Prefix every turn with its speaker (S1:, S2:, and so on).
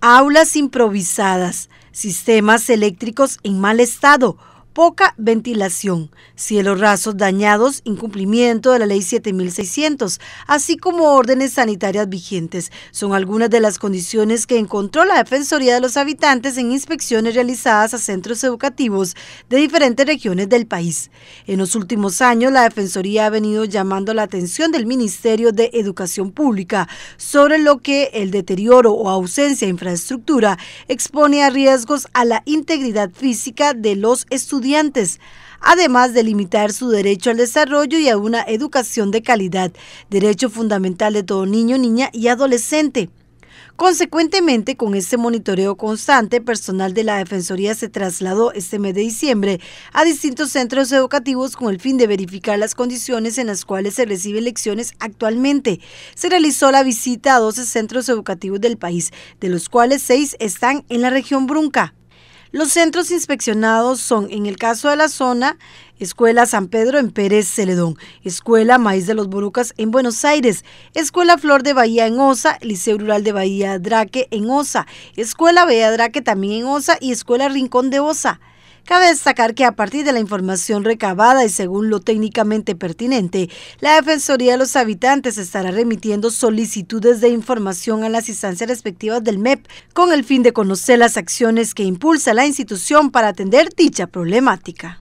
S1: aulas improvisadas, sistemas eléctricos en mal estado, poca ventilación, cielos rasos dañados, incumplimiento de la ley 7600, así como órdenes sanitarias vigentes. Son algunas de las condiciones que encontró la Defensoría de los Habitantes en inspecciones realizadas a centros educativos de diferentes regiones del país. En los últimos años, la Defensoría ha venido llamando la atención del Ministerio de Educación Pública sobre lo que el deterioro o ausencia de infraestructura expone a riesgos a la integridad física de los estudiantes además de limitar su derecho al desarrollo y a una educación de calidad, derecho fundamental de todo niño, niña y adolescente. Consecuentemente, con este monitoreo constante, personal de la Defensoría se trasladó este mes de diciembre a distintos centros educativos con el fin de verificar las condiciones en las cuales se reciben lecciones actualmente. Se realizó la visita a 12 centros educativos del país, de los cuales 6 están en la región Brunca. Los centros inspeccionados son, en el caso de la zona, Escuela San Pedro en Pérez Celedón, Escuela Maíz de los Borucas en Buenos Aires, Escuela Flor de Bahía en Osa, Liceo Rural de Bahía Draque en Osa, Escuela Bahía Draque también en Osa y Escuela Rincón de Osa. Cabe destacar que a partir de la información recabada y según lo técnicamente pertinente, la Defensoría de los Habitantes estará remitiendo solicitudes de información a las instancias respectivas del MEP con el fin de conocer las acciones que impulsa la institución para atender dicha problemática.